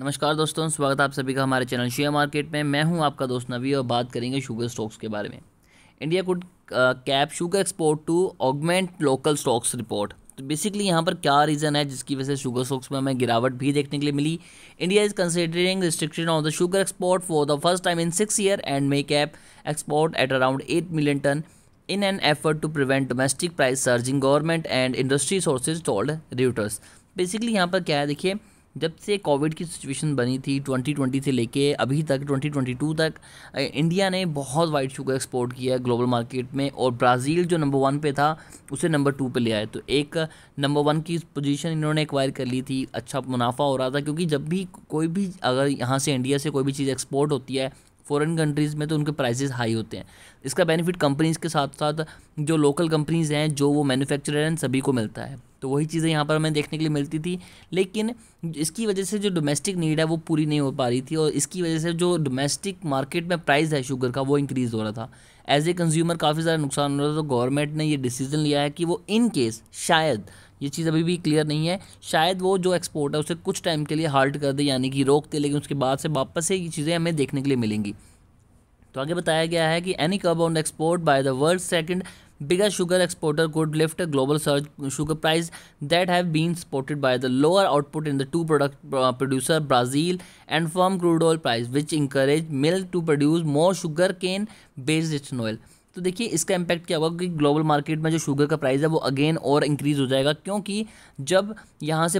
नमस्कार दोस्तों स्वागत है आप सभी का हमारे चैनल शेयर मार्केट में मैं हूं आपका दोस्त नवी और बात करेंगे शुगर स्टॉक्स के बारे में India could cap sugar export to augment local stocks report तो बेसिकली यहाँ पर क्या रीज़न है जिसकी वजह से शुगर स्टॉक्स में हमें गिरावट भी देखने के लिए मिली India is considering restriction of the sugar export for the first time in six year and may cap export at around eight million ton in an effort to prevent domestic price surging government and industry sources told reuters basically यहाँ पर क्या है देखिए जब से Covid की situation बनी थी 2020 से लेके अभी तक 2022 तक इंडिया ने बहुत वाइट शुगर एक्सपोर्ट किया है ग्लोबल मार्केट में और ब्राज़ील जो नंबर वन पे था उसे नंबर टू पे ले आए तो एक नंबर वन की पोजीशन इन्होंने एक्वायर कर ली थी अच्छा मुनाफा हो रहा था क्योंकि जब भी कोई भी अगर यहाँ से इंडिया से कोई भी चीज़ एक्सपोर्ट होती है फ़ॉरन कंट्रीज़ में तो उनके प्राइसेस हाई होते हैं इसका बेनिफिट कंपनीज़ के साथ साथ जो लोकल कंपनीज़ हैं जो वो मैन्युफैक्चरर हैं सभी को मिलता है तो वही चीज़ें यहाँ पर हमें देखने के लिए मिलती थी लेकिन इसकी वजह से जो डोमेस्टिक नीड है वो पूरी नहीं हो पा रही थी और इसकी वजह से जो डोमेस्टिक मार्केट में प्राइस है शुगर का वो इंक्रीज़ हो रहा था एज ए कंज्यूमर काफ़ी ज़्यादा नुकसान हो रहा था तो गवर्नमेंट ने ये डिसीज़न लिया है कि वो इन केस शायद ये चीज़ अभी भी क्लियर नहीं है शायद वो जो एक्सपोर्ट है उसे कुछ टाइम के लिए हाल्ट कर दे यानी कि रोक दे लेकिन उसके बाद से वापस से ये चीज़ें हमें देखने के लिए मिलेंगी तो आगे बताया गया है कि any curb on export by the world second biggest sugar exporter could lift a global surge sugar price that have been spotted by the lower output in the two product uh, producer Brazil and firm crude oil price which encourage milk to produce more sugar cane based ethanol. तो देखिए इसका impact क्या होगा कि global market में जो sugar का price है वो अगेन और इंक्रीज़ हो जाएगा क्योंकि जब यहाँ से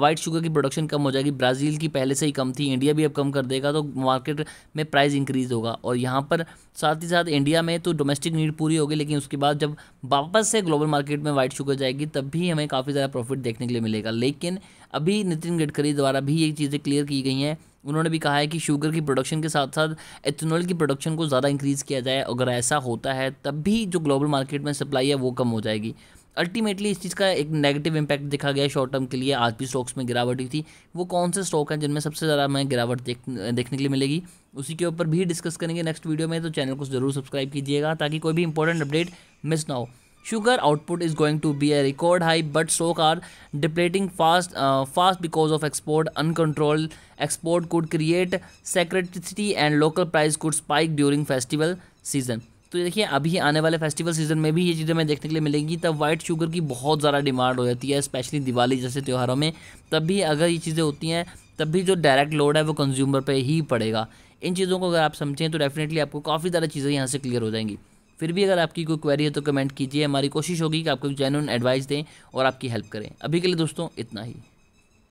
वाइट शुगर की प्रोडक्शन कम हो जाएगी ब्राज़ील की पहले से ही कम थी इंडिया भी अब कम कर देगा तो मार्केट में प्राइस इंक्रीज़ होगा और यहाँ पर साथ ही साथ इंडिया में तो डोमेस्टिक नीड पूरी होगी लेकिन उसके बाद जब वापस से ग्लोबल मार्केट में वाइट शुगर जाएगी तब भी हमें काफ़ी ज़्यादा प्रॉफिट देखने के लिए मिलेगा लेकिन अभी नितिन गडकरी द्वारा भी ये चीज़ें क्लियर की गई हैं उन्होंने भी कहा है कि शुगर की प्रोडक्शन के साथ साथ एथेनॉल की प्रोडक्शन को ज़्यादा इंक्रीज़ किया जाए अगर ऐसा होता है तब भी जो ग्लोबल मार्केट में सप्लाई है वो कम हो जाएगी अल्टीमेटली इस चीज़ का एक नेगेटिव इम्पैक्ट देखा गया शॉर्ट टर्म के लिए आज भी स्टॉक्स में गिरावट हुई थी वो कौन से स्टॉक हैं जिनमें सबसे ज़्यादा हमें गिरावट देख देखने के लिए मिलेगी उसी के ऊपर भी डिस्कस करेंगे नेक्स्ट वीडियो में तो चैनल को ज़रूर सब्सक्राइब कीजिएगा ताकि कोई भी इंपॉर्टेंट अपडेट मिस ना हो Sugar output is going to be a record high but stock are depleting fast uh, fast because of export uncontrolled export could create secreticity and local price could spike during festival season तो देखिए अभी आने वाले festival season में भी ये चीज़ें हमें देखने के लिए मिलेंगी तब वाइट शुगर की बहुत ज़्यादा डिमांड हो जाती है स्पेशली दिवाली जैसे त्योहारों में तब भी अगर ये चीज़ें होती हैं तब भी जो डायरेक्ट लोड है वो कंज्यूमर पे ही पड़ेगा इन चीज़ों को अगर आप समझें तो डेफिनेटली आपको काफ़ी ज़्यादा चीज़ें यहाँ से क्लियर हो जाएंगी फिर भी अगर आपकी कोई क्वेरी है तो कमेंट कीजिए हमारी कोशिश होगी कि आपको जेनुअन एडवाइस दें और आपकी हेल्प करें अभी के लिए दोस्तों इतना ही